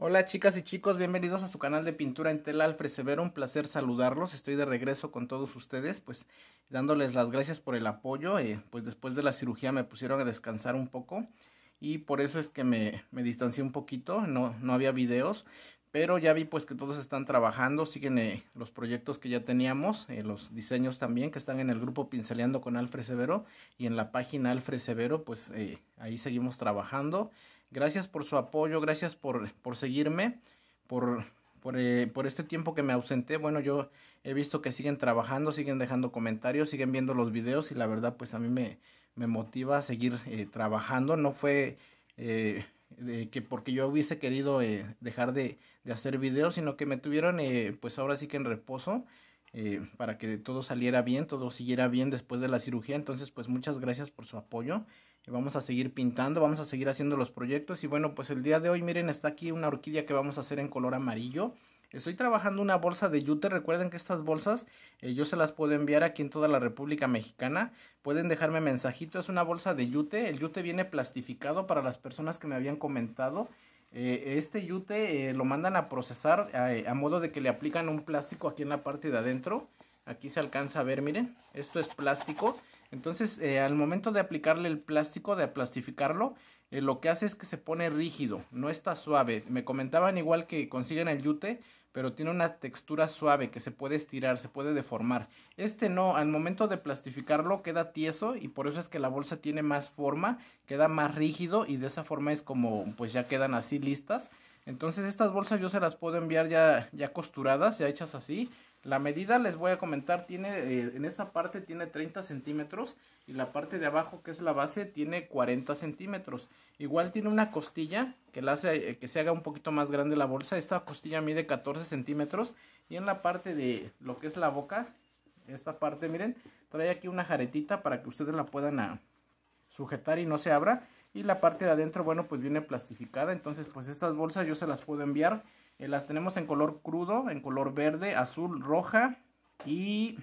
Hola chicas y chicos, bienvenidos a su canal de pintura en tela Alfred Severo, un placer saludarlos, estoy de regreso con todos ustedes, pues dándoles las gracias por el apoyo, eh, pues después de la cirugía me pusieron a descansar un poco y por eso es que me, me distancié un poquito, no, no había videos, pero ya vi pues que todos están trabajando, siguen eh, los proyectos que ya teníamos, eh, los diseños también que están en el grupo Pinceleando con Alfred Severo y en la página Alfred Severo, pues ahí seguimos trabajando. Gracias por su apoyo, gracias por, por seguirme, por, por, eh, por, este tiempo que me ausenté. Bueno, yo he visto que siguen trabajando, siguen dejando comentarios, siguen viendo los videos y la verdad pues a mí me, me motiva a seguir eh, trabajando. No fue eh, que porque yo hubiese querido dejar de, de, hacer videos, sino que me tuvieron pues ahora sí que en reposo. para que todo saliera bien, todo siguiera bien después de la cirugía. Entonces, pues muchas gracias por su apoyo vamos a seguir pintando, vamos a seguir haciendo los proyectos y bueno, pues el día de hoy miren está aquí una orquídea que vamos a hacer en color amarillo. Estoy trabajando una bolsa de yute, recuerden que estas bolsas eh, yo se las puedo enviar aquí en toda la República Mexicana, pueden dejarme mensajito, es una bolsa de yute, el yute viene plastificado para las personas que me habían comentado, eh, este yute eh, lo mandan a procesar a modo de que le aplican un plástico aquí en la parte de adentro, aquí se alcanza a ver, miren, esto es plástico, entonces, eh, al momento de aplicarle el plástico, de plastificarlo, eh, lo que hace es que se pone rígido, no está suave. Me comentaban igual que consiguen el yute, pero tiene una textura suave que se puede estirar, se puede deformar. Este no, al momento de plastificarlo queda tieso y por eso es que la bolsa tiene más forma, queda más rígido y de esa forma es como pues ya quedan así listas. Entonces estas bolsas yo se las puedo enviar ya, ya costuradas, ya hechas así la medida, les voy a comentar, tiene eh, en esta parte tiene 30 centímetros y la parte de abajo que es la base tiene 40 centímetros. Igual tiene una costilla que la hace eh, que se haga un poquito más grande la bolsa. Esta costilla mide 14 centímetros y en la parte de lo que es la boca, esta parte, miren, trae aquí una jaretita para que ustedes la puedan ah, sujetar y no se abra. Y la parte de adentro, bueno, pues viene plastificada. Entonces, pues estas bolsas yo se las puedo enviar eh, las tenemos en color crudo, en color verde, azul, roja y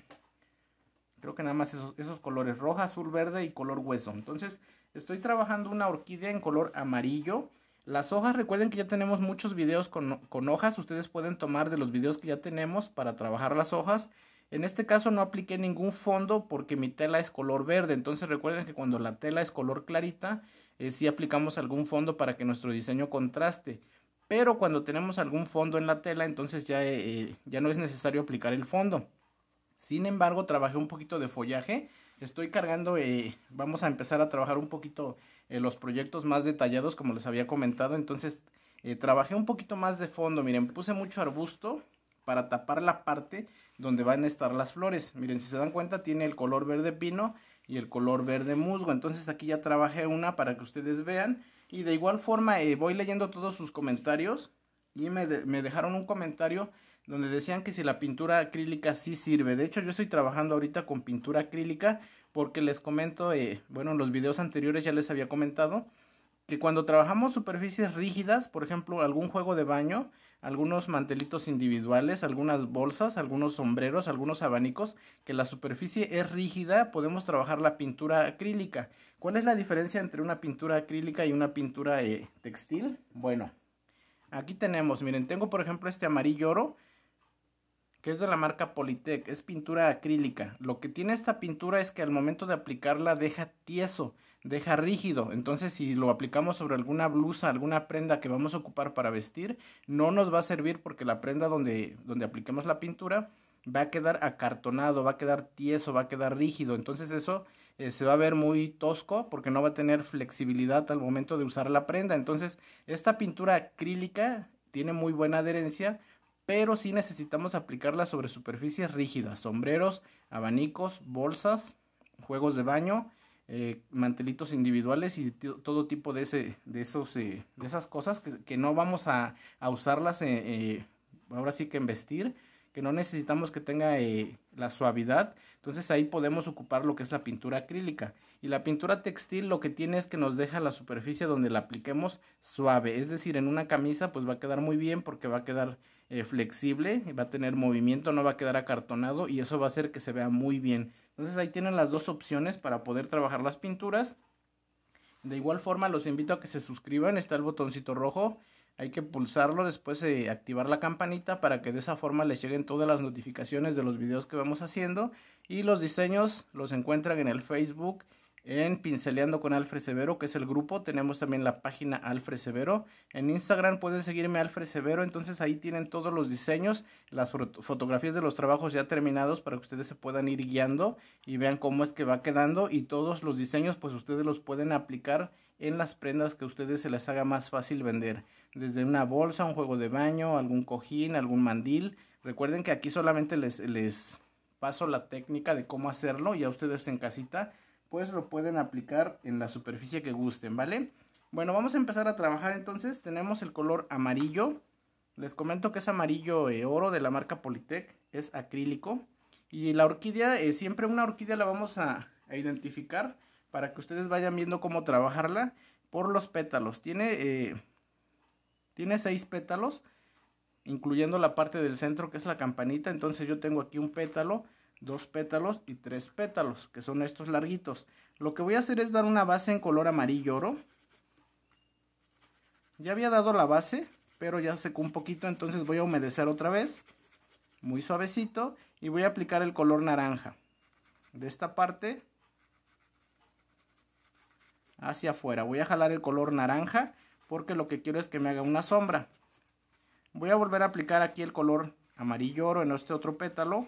creo que nada más esos, colores, roja, azul, verde y color hueso. Entonces estoy trabajando una orquídea en color amarillo. Las hojas, recuerden que ya tenemos muchos videos con, con, hojas, ustedes pueden tomar de los videos que ya tenemos para trabajar las hojas. En este caso no apliqué ningún fondo porque mi tela es color verde, entonces recuerden que cuando la tela es color clarita, si eh, sí aplicamos algún fondo para que nuestro diseño contraste. Pero cuando tenemos algún fondo en la tela, entonces ya, eh, ya no es necesario aplicar el fondo. Sin embargo, trabajé un poquito de follaje. Estoy cargando, eh, vamos a empezar a trabajar un poquito eh, los proyectos más detallados, como les había comentado. Entonces, trabajé un poquito más de fondo. Miren, puse mucho arbusto para tapar la parte donde van a estar las flores. Miren, si se dan cuenta, tiene el color verde pino y el color verde musgo. Entonces, aquí ya trabajé una para que ustedes vean y de igual forma eh, voy leyendo todos sus comentarios y me, dejaron un comentario donde decían que si la pintura acrílica sí sirve. De hecho yo estoy trabajando ahorita con pintura acrílica porque les comento, eh, bueno en los videos anteriores ya les había comentado que cuando trabajamos superficies rígidas, por ejemplo algún juego de baño, algunos mantelitos individuales, algunas bolsas, algunos sombreros, algunos abanicos, que la superficie es rígida, podemos trabajar la pintura acrílica. ¿Cuál es la diferencia entre una pintura acrílica y una pintura eh, textil? Bueno, aquí tenemos, miren, tengo por ejemplo este amarillo oro, que es de la marca Politec, es pintura acrílica. Lo que tiene esta pintura es que al momento de aplicarla deja tieso, deja rígido. Entonces, si lo aplicamos sobre alguna blusa, alguna prenda que vamos a ocupar para vestir, no nos va a servir porque la prenda donde, donde apliquemos la pintura va a quedar acartonado, va a quedar tieso, va a quedar rígido. Entonces eso eh, se va a ver muy tosco porque no va a tener flexibilidad al momento de usar la prenda. Entonces esta pintura acrílica tiene muy buena adherencia, pero si necesitamos aplicarla sobre superficies rígidas, sombreros, abanicos, bolsas, juegos de baño, eh, mantelitos individuales y todo tipo de, ese, de, esos, eh, de esas cosas que, no vamos a, usarlas eh, ahora sí que en vestir que no necesitamos que tenga eh, la suavidad. Entonces ahí podemos ocupar lo que es la pintura acrílica. Y la pintura textil lo que tiene es que nos deja la superficie donde la apliquemos suave. Es decir, en una camisa pues va a quedar muy bien porque va a quedar eh, flexible, va a tener movimiento, no va a quedar acartonado y eso va a hacer que se vea muy bien. Entonces ahí tienen las dos opciones para poder trabajar las pinturas. De igual forma los invito a que se suscriban, está el botoncito rojo hay que pulsarlo, después de eh, activar la campanita para que de esa forma les lleguen todas las notificaciones de los videos que vamos haciendo. Y los diseños los encuentran en el Facebook, en Pinceleando con Alfred Severo, que es el grupo. Tenemos también la página Alfred Severo. En Instagram pueden seguirme Alfred Severo. Entonces ahí tienen todos los diseños, las fotografías de los trabajos ya terminados para que ustedes se puedan ir guiando y vean cómo es que va quedando. Y todos los diseños pues ustedes los pueden aplicar en las prendas que a ustedes se les haga más fácil vender desde una bolsa, un juego de baño, algún cojín, algún mandil. Recuerden que aquí solamente les, les paso la técnica de cómo hacerlo, Y a ustedes en casita pues lo pueden aplicar en la superficie que gusten, ¿vale? Bueno, vamos a empezar a trabajar entonces, tenemos el color amarillo, les comento que es amarillo eh, oro de la marca Politec, es acrílico. Y la orquídea, eh, siempre una orquídea la vamos a, identificar para que ustedes vayan viendo cómo trabajarla por los pétalos. Tiene eh, tiene seis pétalos, incluyendo la parte del centro que es la campanita. Entonces yo tengo aquí un pétalo, dos pétalos y tres pétalos, que son estos larguitos. Lo que voy a hacer es dar una base en color amarillo oro. Ya había dado la base, pero ya secó un poquito, entonces voy a humedecer otra vez, muy suavecito, y voy a aplicar el color naranja. De esta parte hacia afuera, voy a jalar el color naranja porque lo que quiero es que me haga una sombra. Voy a volver a aplicar aquí el color amarillo oro en este otro pétalo.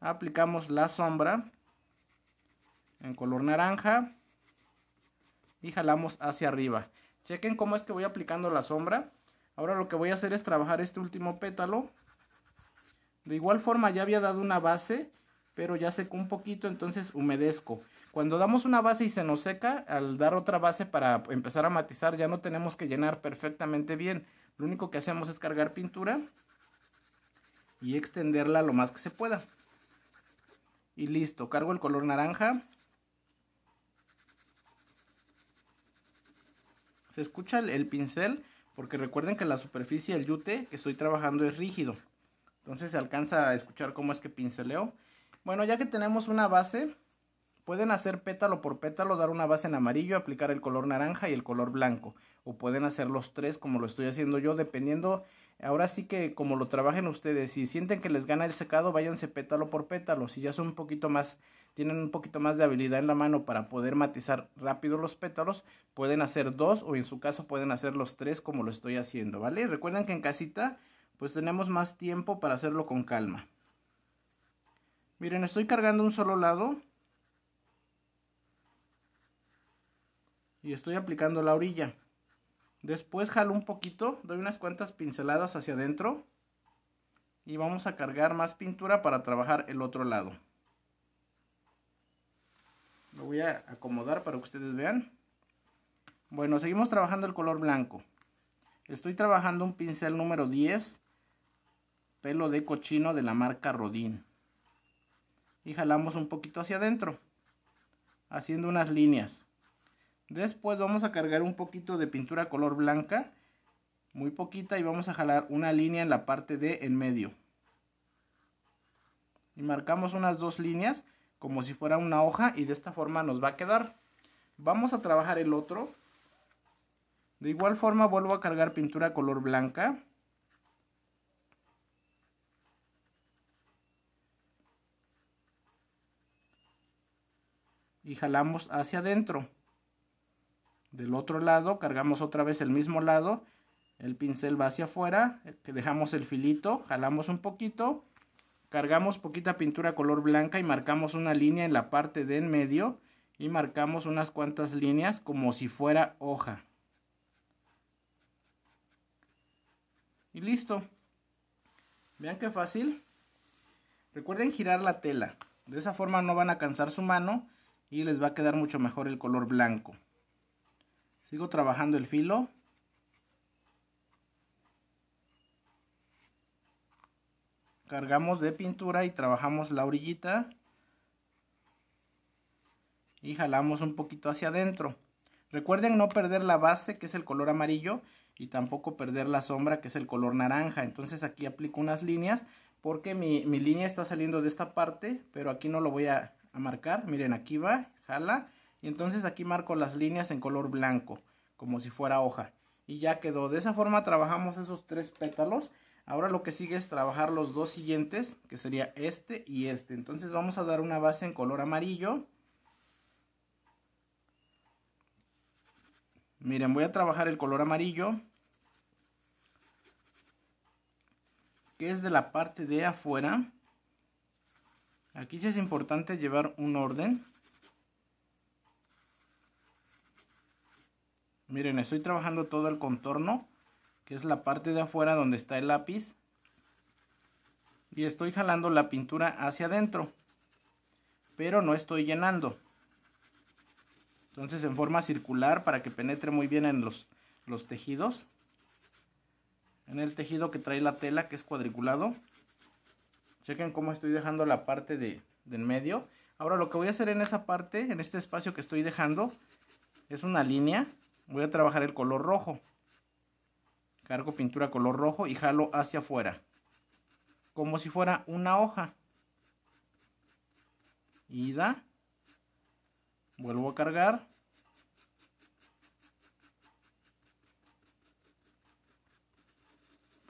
Aplicamos la sombra en color naranja y jalamos hacia arriba. Chequen cómo es que voy aplicando la sombra. Ahora lo que voy a hacer es trabajar este último pétalo. De igual forma ya había dado una base pero ya secó un poquito, entonces humedezco. Cuando damos una base y se nos seca, al dar otra base para empezar a matizar, ya no tenemos que llenar perfectamente bien. Lo único que hacemos es cargar pintura y extenderla lo más que se pueda. Y listo, cargo el color naranja. Se escucha el, pincel, porque recuerden que la superficie del yute que estoy trabajando es rígido. Entonces se alcanza a escuchar cómo es que pinceleo. Bueno, ya que tenemos una base, pueden hacer pétalo por pétalo, dar una base en amarillo, aplicar el color naranja y el color blanco. O pueden hacer los tres como lo estoy haciendo yo, dependiendo... Ahora sí que como lo trabajen ustedes, si sienten que les gana el secado, váyanse pétalo por pétalo. Si ya son un poquito más, tienen un poquito más de habilidad en la mano para poder matizar rápido los pétalos, pueden hacer dos o en su caso pueden hacer los tres como lo estoy haciendo, ¿vale? Recuerden que en casita pues tenemos más tiempo para hacerlo con calma. Miren, estoy cargando un solo lado. Y estoy aplicando la orilla. Después jalo un poquito, doy unas cuantas pinceladas hacia adentro. Y vamos a cargar más pintura para trabajar el otro lado. Lo voy a acomodar para que ustedes vean. Bueno, seguimos trabajando el color blanco. Estoy trabajando un pincel número 10, pelo de cochino de la marca Rodín y jalamos un poquito hacia adentro haciendo unas líneas después vamos a cargar un poquito de pintura color blanca muy poquita y vamos a jalar una línea en la parte de en medio y marcamos unas dos líneas como si fuera una hoja y de esta forma nos va a quedar vamos a trabajar el otro de igual forma vuelvo a cargar pintura color blanca y jalamos hacia adentro. Del otro lado cargamos otra vez el mismo lado, el pincel va hacia afuera, dejamos el filito, jalamos un poquito, cargamos poquita pintura color blanca y marcamos una línea en la parte de en medio y marcamos unas cuantas líneas como si fuera hoja. Y listo. Vean qué fácil. Recuerden girar la tela. De esa forma no van a cansar su mano y les va a quedar mucho mejor el color blanco. Sigo trabajando el filo. Cargamos de pintura y trabajamos la orillita. Y jalamos un poquito hacia adentro. Recuerden no perder la base que es el color amarillo y tampoco perder la sombra que es el color naranja. Entonces aquí aplico unas líneas porque mi, mi línea está saliendo de esta parte pero aquí no lo voy a, a marcar. Miren, aquí va, jala. Y entonces aquí marco las líneas en color blanco, como si fuera hoja. Y ya quedó. De esa forma trabajamos esos tres pétalos. Ahora lo que sigue es trabajar los dos siguientes, que sería este y este. Entonces vamos a dar una base en color amarillo. Miren, voy a trabajar el color amarillo. Que es de la parte de afuera. Aquí sí es importante llevar un orden. Miren, estoy trabajando todo el contorno, que es la parte de afuera donde está el lápiz. Y estoy jalando la pintura hacia adentro, pero no estoy llenando. Entonces en forma circular para que penetre muy bien en los, los tejidos. En el tejido que trae la tela, que es cuadriculado, Chequen cómo estoy dejando la parte de, medio. Ahora lo que voy a hacer en esa parte, en este espacio que estoy dejando, es una línea. Voy a trabajar el color rojo. Cargo pintura color rojo y jalo hacia afuera. Como si fuera una hoja. Ida. Vuelvo a cargar.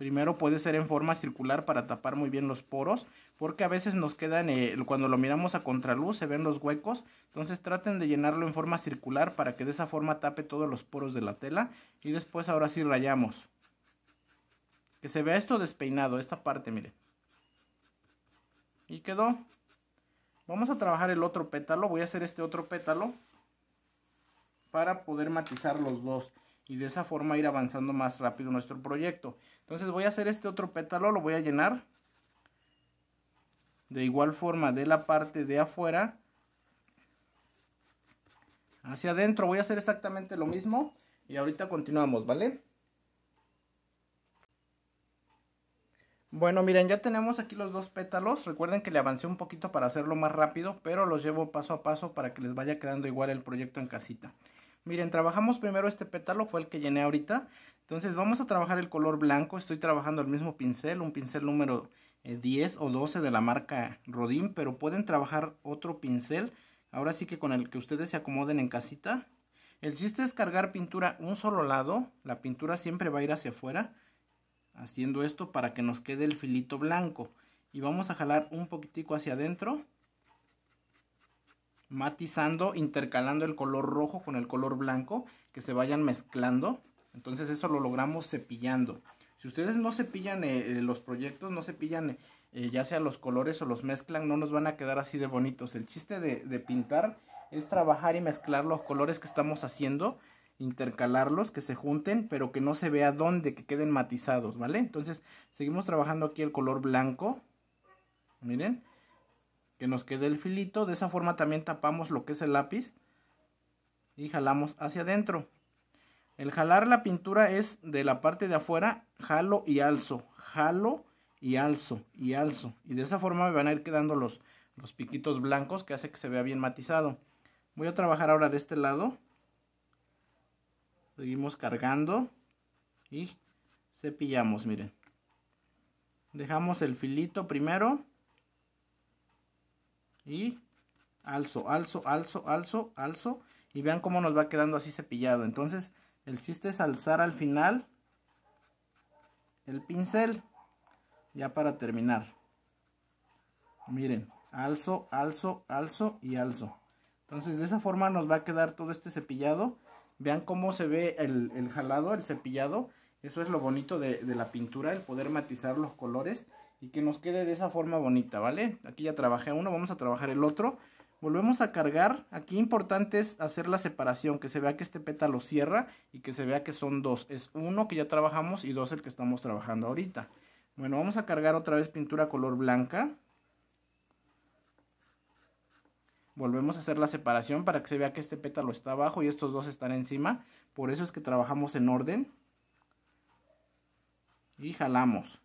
Primero puede ser en forma circular para tapar muy bien los poros, porque a veces nos quedan, eh, cuando lo miramos a contraluz, se ven los huecos. Entonces traten de llenarlo en forma circular para que de esa forma tape todos los poros de la tela. Y después ahora sí rayamos. Que se vea esto despeinado, esta parte, miren. Y quedó. Vamos a trabajar el otro pétalo, voy a hacer este otro pétalo para poder matizar los dos y de esa forma ir avanzando más rápido nuestro proyecto. Entonces voy a hacer este otro pétalo, lo voy a llenar de igual forma de la parte de afuera hacia adentro. Voy a hacer exactamente lo mismo y ahorita continuamos, ¿vale? Bueno, miren, ya tenemos aquí los dos pétalos. Recuerden que le avancé un poquito para hacerlo más rápido, pero los llevo paso a paso para que les vaya quedando igual el proyecto en casita. Miren, trabajamos primero este pétalo, fue el que llené ahorita. Entonces vamos a trabajar el color blanco. Estoy trabajando el mismo pincel, un pincel número 10 eh, o 12 de la marca Rodin, pero pueden trabajar otro pincel. Ahora sí que con el que ustedes se acomoden en casita. El chiste es cargar pintura un solo lado. La pintura siempre va a ir hacia afuera. Haciendo esto para que nos quede el filito blanco. Y vamos a jalar un poquitico hacia adentro matizando, intercalando el color rojo con el color blanco, que se vayan mezclando. Entonces eso lo logramos cepillando. Si ustedes no cepillan eh, eh, los proyectos, no cepillan eh, ya sea los colores o los mezclan, no nos van a quedar así de bonitos. El chiste de, de pintar es trabajar y mezclar los colores que estamos haciendo, intercalarlos, que se junten, pero que no se vea dónde, que queden matizados, ¿vale? Entonces seguimos trabajando aquí el color blanco, miren, que nos quede el filito. De esa forma también tapamos lo que es el lápiz y jalamos hacia adentro. El jalar la pintura es de la parte de afuera, jalo y alzo, jalo y alzo y alzo. Y de esa forma me van a ir quedando los, los piquitos blancos que hace que se vea bien matizado. Voy a trabajar ahora de este lado. Seguimos cargando y cepillamos, miren. Dejamos el filito primero y alzo, alzo, alzo, alzo, alzo y vean cómo nos va quedando así cepillado. Entonces el chiste es alzar al final el pincel ya para terminar. Miren, alzo, alzo, alzo y alzo. Entonces de esa forma nos va a quedar todo este cepillado. Vean cómo se ve el, jalado, el cepillado. Eso es lo bonito de, de la pintura, el poder matizar los colores y que nos quede de esa forma bonita, ¿vale? Aquí ya trabajé uno, vamos a trabajar el otro. Volvemos a cargar, aquí importante es hacer la separación, que se vea que este pétalo cierra y que se vea que son dos. Es uno que ya trabajamos y dos el que estamos trabajando ahorita. Bueno, vamos a cargar otra vez pintura color blanca. Volvemos a hacer la separación para que se vea que este pétalo está abajo y estos dos están encima. Por eso es que trabajamos en orden. Y jalamos.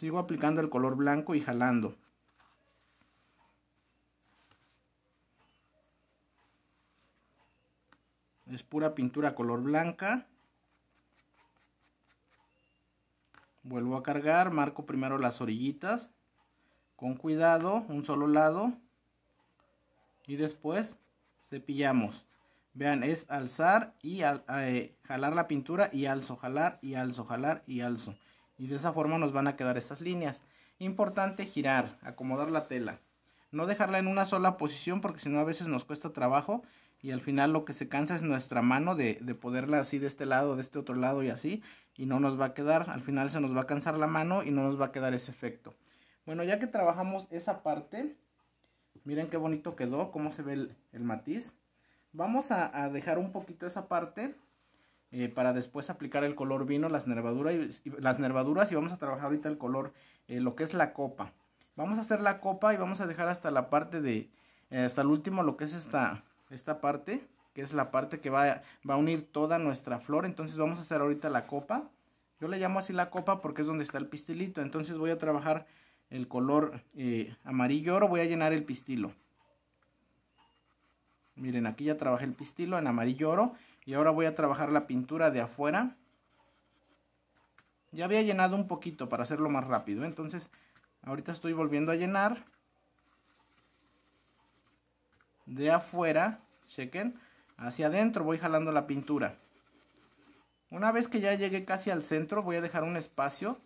Sigo aplicando el color blanco y jalando. Es pura pintura color blanca. Vuelvo a cargar, marco primero las orillitas. Con cuidado, un solo lado. Y después cepillamos. Vean, es alzar y eh, jalar la pintura y alzo, jalar y alzo, jalar y alzo y de esa forma nos van a quedar estas líneas. Importante girar, acomodar la tela. No dejarla en una sola posición porque si no a veces nos cuesta trabajo y al final lo que se cansa es nuestra mano de, poderla así de este lado, de este otro lado y así, y no nos va a quedar, al final se nos va a cansar la mano y no nos va a quedar ese efecto. Bueno, ya que trabajamos esa parte, miren qué bonito quedó, cómo se ve el, matiz. Vamos a dejar un poquito esa parte eh, para después aplicar el color vino, las nervaduras, y, las nervaduras y vamos a trabajar ahorita el color, eh, lo que es la copa. Vamos a hacer la copa y vamos a dejar hasta la parte de, eh, hasta el último lo que es esta, esta parte, que es la parte que va, va a unir toda nuestra flor. Entonces vamos a hacer ahorita la copa. Yo le llamo así la copa porque es donde está el pistilito. Entonces voy a trabajar el color amarillo oro, voy a llenar el pistilo. Miren, aquí ya trabajé el pistilo en amarillo oro y ahora voy a trabajar la pintura de afuera. Ya había llenado un poquito para hacerlo más rápido. Entonces, ahorita estoy volviendo a llenar. De afuera, chequen, hacia adentro voy jalando la pintura. Una vez que ya llegué casi al centro, voy a dejar un espacio.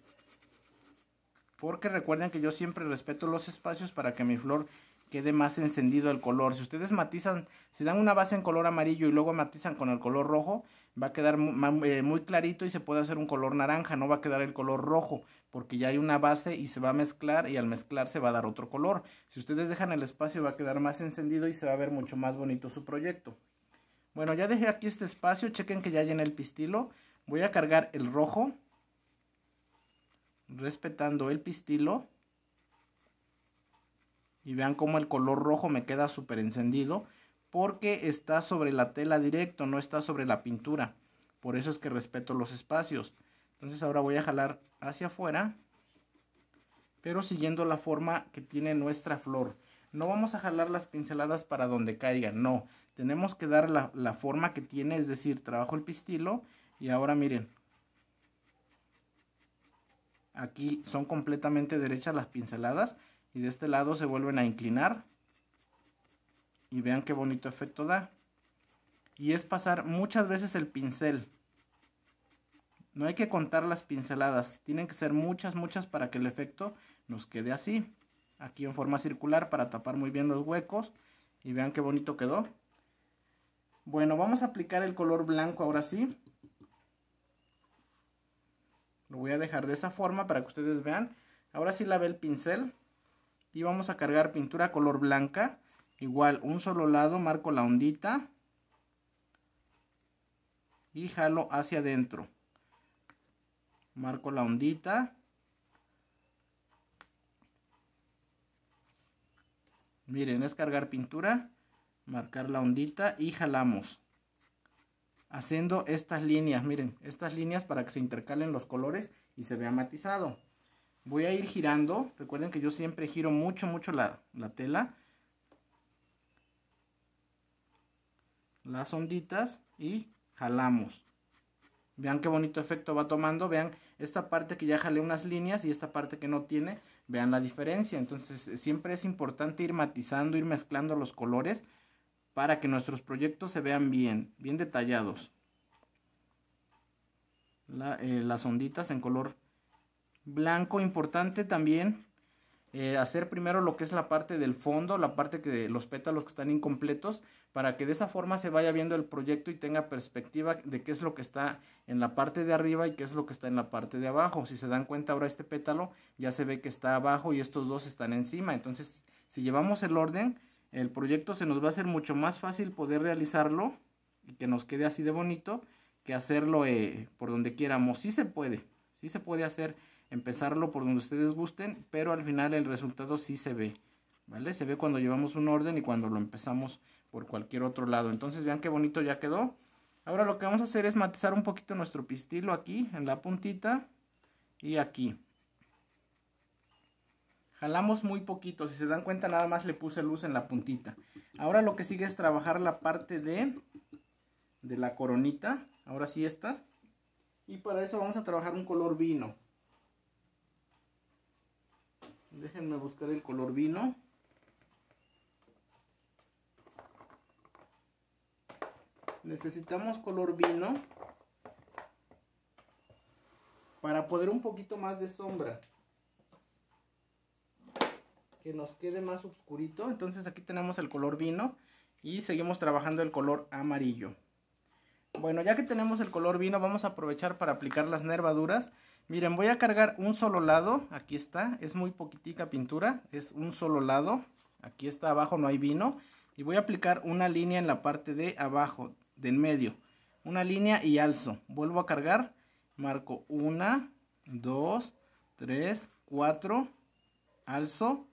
Porque recuerden que yo siempre respeto los espacios para que mi flor quede más encendido el color. Si ustedes matizan, si dan una base en color amarillo y luego matizan con el color rojo, va a quedar eh, muy clarito y se puede hacer un color naranja, no va a quedar el color rojo, porque ya hay una base y se va a mezclar y al mezclar se va a dar otro color. Si ustedes dejan el espacio va a quedar más encendido y se va a ver mucho más bonito su proyecto. Bueno, ya dejé aquí este espacio, chequen que ya llené el pistilo. Voy a cargar el rojo, respetando el pistilo. Y vean cómo el color rojo me queda súper encendido porque está sobre la tela directo, no está sobre la pintura. Por eso es que respeto los espacios. Entonces ahora voy a jalar hacia afuera, pero siguiendo la forma que tiene nuestra flor. No vamos a jalar las pinceladas para donde caigan, no. Tenemos que dar la, la forma que tiene, es decir, trabajo el pistilo y ahora miren. Aquí son completamente derechas las pinceladas y de este lado se vuelven a inclinar y vean qué bonito efecto da y es pasar muchas veces el pincel no hay que contar las pinceladas tienen que ser muchas muchas para que el efecto nos quede así aquí en forma circular para tapar muy bien los huecos y vean qué bonito quedó bueno vamos a aplicar el color blanco ahora sí lo voy a dejar de esa forma para que ustedes vean ahora sí la ve el pincel y vamos a cargar pintura color blanca igual un solo lado marco la ondita y jalo hacia adentro marco la ondita miren es cargar pintura marcar la ondita y jalamos haciendo estas líneas miren estas líneas para que se intercalen los colores y se vea matizado voy a ir girando. Recuerden que yo siempre giro mucho, mucho la, la tela. Las onditas y jalamos. Vean qué bonito efecto va tomando. Vean esta parte que ya jalé unas líneas y esta parte que no tiene. Vean la diferencia. Entonces eh, siempre es importante ir matizando, ir mezclando los colores para que nuestros proyectos se vean bien, bien detallados. Eh, las onditas en color blanco importante también. Eh, hacer primero lo que es la parte del fondo, la parte que los pétalos que están incompletos, para que de esa forma se vaya viendo el proyecto y tenga perspectiva de qué es lo que está en la parte de arriba y qué es lo que está en la parte de abajo. Si se dan cuenta ahora este pétalo ya se ve que está abajo y estos dos están encima. Entonces, si llevamos el orden, el proyecto se nos va a hacer mucho más fácil poder realizarlo y que nos quede así de bonito que hacerlo eh, por donde quieramos. Sí se puede, sí se puede hacer empezarlo por donde ustedes gusten, pero al final el resultado sí se ve, ¿vale? Se ve cuando llevamos un orden y cuando lo empezamos por cualquier otro lado. Entonces vean qué bonito ya quedó. Ahora lo que vamos a hacer es matizar un poquito nuestro pistilo aquí, en la puntita y aquí. Jalamos muy poquito, si se dan cuenta nada más le puse luz en la puntita. Ahora lo que sigue es trabajar la parte de, de la coronita, ahora sí está. Y para eso vamos a trabajar un color vino. Déjenme buscar el color vino. Necesitamos color vino para poder un poquito más de sombra. Que nos quede más oscurito. Entonces aquí tenemos el color vino y seguimos trabajando el color amarillo. Bueno, ya que tenemos el color vino, vamos a aprovechar para aplicar las nervaduras. Miren, voy a cargar un solo lado, aquí está, es muy poquitica pintura, es un solo lado, aquí está abajo, no hay vino, y voy a aplicar una línea en la parte de abajo, del medio, una línea y alzo, vuelvo a cargar, marco una, 2, tres, cuatro, alzo,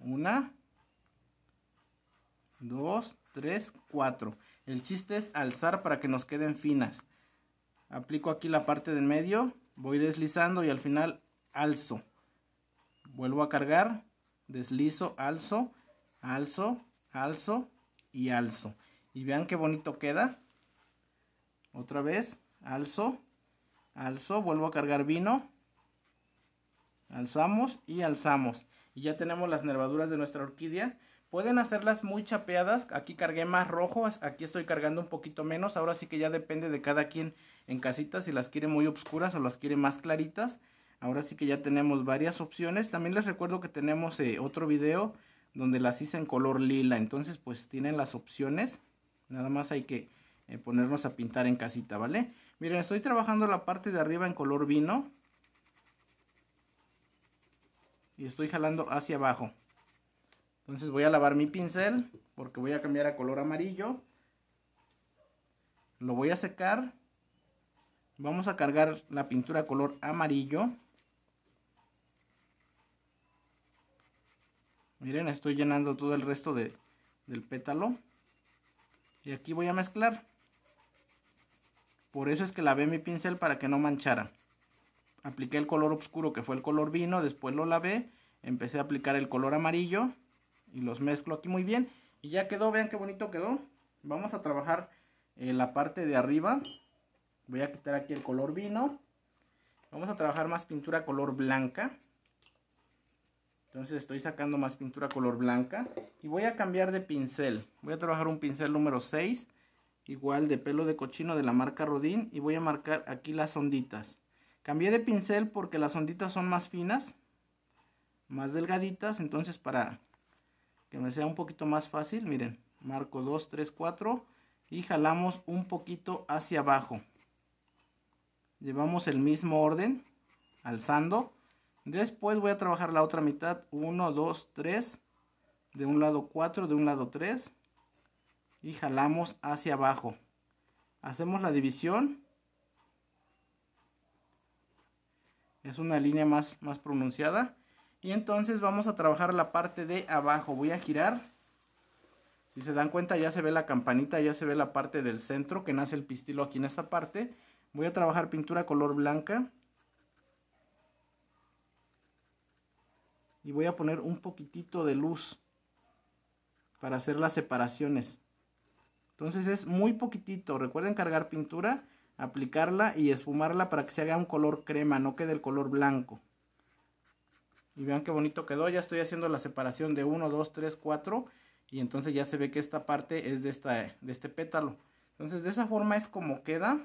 una, 2, tres, cuatro. El chiste es alzar para que nos queden finas. Aplico aquí la parte del medio, voy deslizando y al final alzo vuelvo a cargar deslizo alzo alzo alzo y alzo y vean qué bonito queda otra vez alzo alzo vuelvo a cargar vino alzamos y alzamos y ya tenemos las nervaduras de nuestra orquídea Pueden hacerlas muy chapeadas. Aquí cargué más rojo, aquí estoy cargando un poquito menos. Ahora sí que ya depende de cada quien en casita si las quiere muy oscuras o las quiere más claritas. Ahora sí que ya tenemos varias opciones. También les recuerdo que tenemos eh, otro video donde las hice en color lila. Entonces pues tienen las opciones. Nada más hay que eh, ponernos a pintar en casita, ¿vale? Miren, estoy trabajando la parte de arriba en color vino. Y estoy jalando hacia abajo. Entonces voy a lavar mi pincel porque voy a cambiar a color amarillo. Lo voy a secar. Vamos a cargar la pintura color amarillo. Miren, estoy llenando todo el resto del pétalo. Y aquí voy a mezclar. Por eso es que lavé mi pincel para que no manchara. Apliqué el color oscuro que fue el color vino, después lo lavé, empecé a aplicar el color amarillo y los mezclo aquí muy bien. Y ya quedó, vean qué bonito quedó. Vamos a trabajar eh, la parte de arriba. Voy a quitar aquí el color vino. Vamos a trabajar más pintura color blanca. Entonces estoy sacando más pintura color blanca. Y voy a cambiar de pincel. Voy a trabajar un pincel número 6. Igual de pelo de cochino de la marca Rodin. Y voy a marcar aquí las onditas. Cambié de pincel porque las onditas son más finas. Más delgaditas. Entonces para que me sea un poquito más fácil, miren, marco 2, 3, 4 y jalamos un poquito hacia abajo. Llevamos el mismo orden, alzando. Después voy a trabajar la otra mitad, 1, 2, 3, de un lado 4, de un lado 3 y jalamos hacia abajo. Hacemos la división. Es una línea más, más pronunciada y entonces vamos a trabajar la parte de abajo. Voy a girar. Si se dan cuenta ya se ve la campanita, ya se ve la parte del centro que nace el pistilo aquí en esta parte. Voy a trabajar pintura color blanca. Y voy a poner un poquitito de luz para hacer las separaciones. Entonces es muy poquitito. Recuerden cargar pintura, aplicarla y espumarla para que se haga un color crema, no quede el color blanco. Y vean qué bonito quedó, ya estoy haciendo la separación de 1, 2, 3, 4 y entonces ya se ve que esta parte es de, esta, de este pétalo. Entonces de esa forma es como queda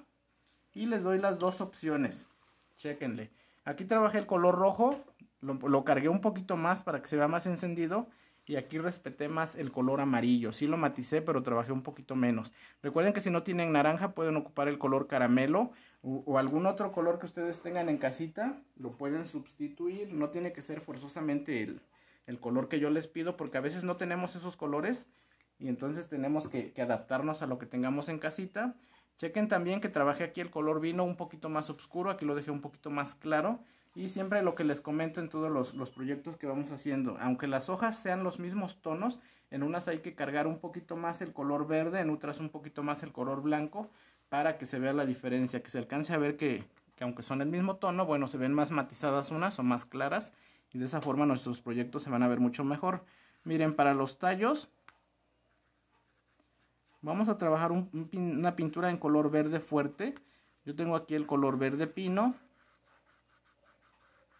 y les doy las dos opciones, chequenle. Aquí trabajé el color rojo, lo, lo, cargué un poquito más para que se vea más encendido y aquí respeté más el color amarillo. Sí lo maticé, pero trabajé un poquito menos. Recuerden que si no tienen naranja pueden ocupar el color caramelo o, algún otro color que ustedes tengan en casita, lo pueden sustituir, no tiene que ser forzosamente el, el color que yo les pido, porque a veces no tenemos esos colores y entonces tenemos que, adaptarnos a lo que tengamos en casita. Chequen también que trabajé aquí el color vino un poquito más oscuro, aquí lo dejé un poquito más claro. Y siempre lo que les comento en todos los, proyectos que vamos haciendo, aunque las hojas sean los mismos tonos, en unas hay que cargar un poquito más el color verde, en otras un poquito más el color blanco, para que se vea la diferencia, que se alcance a ver que, aunque son el mismo tono, bueno, se ven más matizadas unas o más claras y de esa forma nuestros proyectos se van a ver mucho mejor. Miren, para los tallos vamos a trabajar una pintura en color verde fuerte. Yo tengo aquí el color verde pino.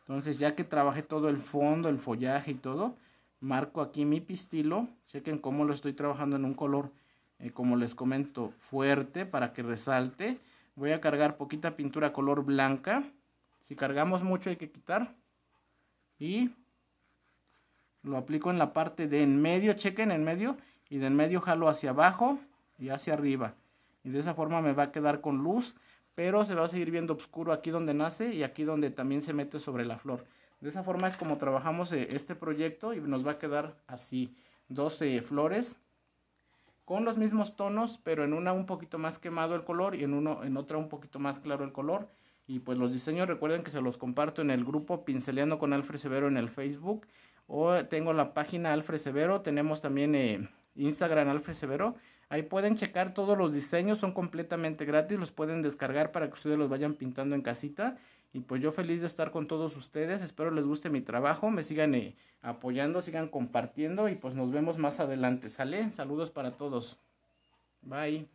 Entonces ya que trabajé todo el fondo, el follaje y todo, marco aquí mi pistilo. Chequen cómo lo estoy trabajando en un color eh, como les comento, fuerte para que resalte. Voy a cargar poquita pintura color blanca. Si cargamos mucho hay que quitar. Y lo aplico en la parte de en medio, chequen en medio. Y de en medio jalo hacia abajo y hacia arriba. Y de esa forma me va a quedar con luz. Pero se va a seguir viendo oscuro aquí donde nace y aquí donde también se mete sobre la flor. De esa forma es como trabajamos eh, este proyecto y nos va a quedar así. 12 flores con los mismos tonos, pero en una un poquito más quemado el color y en, uno, en otra un poquito más claro el color. Y pues los diseños recuerden que se los comparto en el grupo Pinceleando con Alfred Severo en el Facebook. O tengo la página Alfred Severo, tenemos también eh, Instagram Alfred Severo. Ahí pueden checar todos los diseños, son completamente gratis, los pueden descargar para que ustedes los vayan pintando en casita. Y pues yo feliz de estar con todos ustedes. Espero les guste mi trabajo. Me sigan eh, apoyando, sigan compartiendo. Y pues nos vemos más adelante. ¿Sale? Saludos para todos. Bye.